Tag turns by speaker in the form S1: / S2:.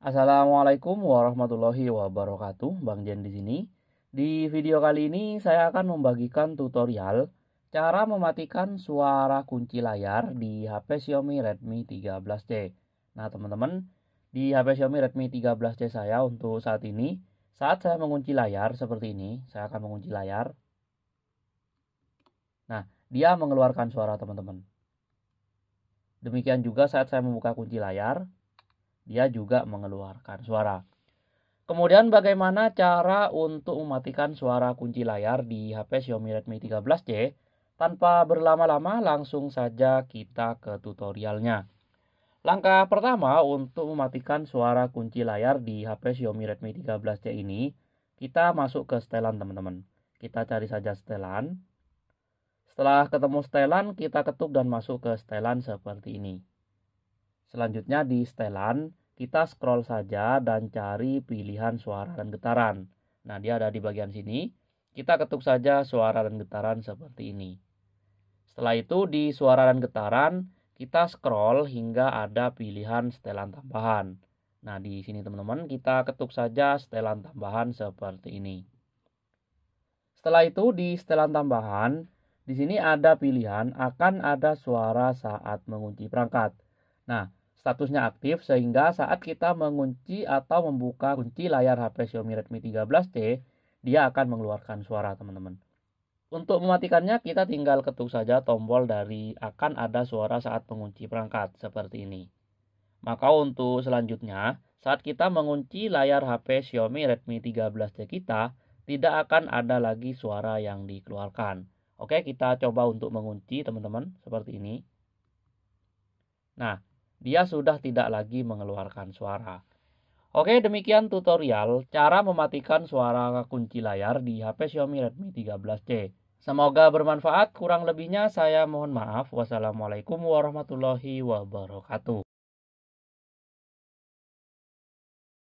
S1: Assalamualaikum warahmatullahi wabarakatuh, Bang Jen di sini. Di video kali ini saya akan membagikan tutorial cara mematikan suara kunci layar di HP Xiaomi Redmi 13C. Nah, teman-teman, di HP Xiaomi Redmi 13C saya untuk saat ini, saat saya mengunci layar seperti ini, saya akan mengunci layar. Nah, dia mengeluarkan suara, teman-teman. Demikian juga saat saya membuka kunci layar, dia juga mengeluarkan suara. Kemudian bagaimana cara untuk mematikan suara kunci layar di HP Xiaomi Redmi 13C? Tanpa berlama-lama langsung saja kita ke tutorialnya. Langkah pertama untuk mematikan suara kunci layar di HP Xiaomi Redmi 13C ini, kita masuk ke setelan teman-teman. Kita cari saja setelan. Setelah ketemu setelan, kita ketuk dan masuk ke setelan seperti ini. Selanjutnya di setelan, kita scroll saja dan cari pilihan suara dan getaran. Nah, dia ada di bagian sini. Kita ketuk saja suara dan getaran seperti ini. Setelah itu di suara dan getaran, kita scroll hingga ada pilihan setelan tambahan. Nah, di sini teman-teman kita ketuk saja setelan tambahan seperti ini. Setelah itu di setelan tambahan, di sini ada pilihan akan ada suara saat mengunci perangkat. Nah, statusnya aktif sehingga saat kita mengunci atau membuka kunci layar HP Xiaomi Redmi 13T, dia akan mengeluarkan suara teman-teman. Untuk mematikannya kita tinggal ketuk saja tombol dari akan ada suara saat mengunci perangkat seperti ini. Maka untuk selanjutnya, saat kita mengunci layar HP Xiaomi Redmi 13 t kita, tidak akan ada lagi suara yang dikeluarkan. Oke, kita coba untuk mengunci teman-teman seperti ini. Nah, dia sudah tidak lagi mengeluarkan suara. Oke, demikian tutorial cara mematikan suara kunci layar di HP Xiaomi Redmi 13C. Semoga bermanfaat, kurang lebihnya saya mohon maaf. Wassalamualaikum warahmatullahi wabarakatuh.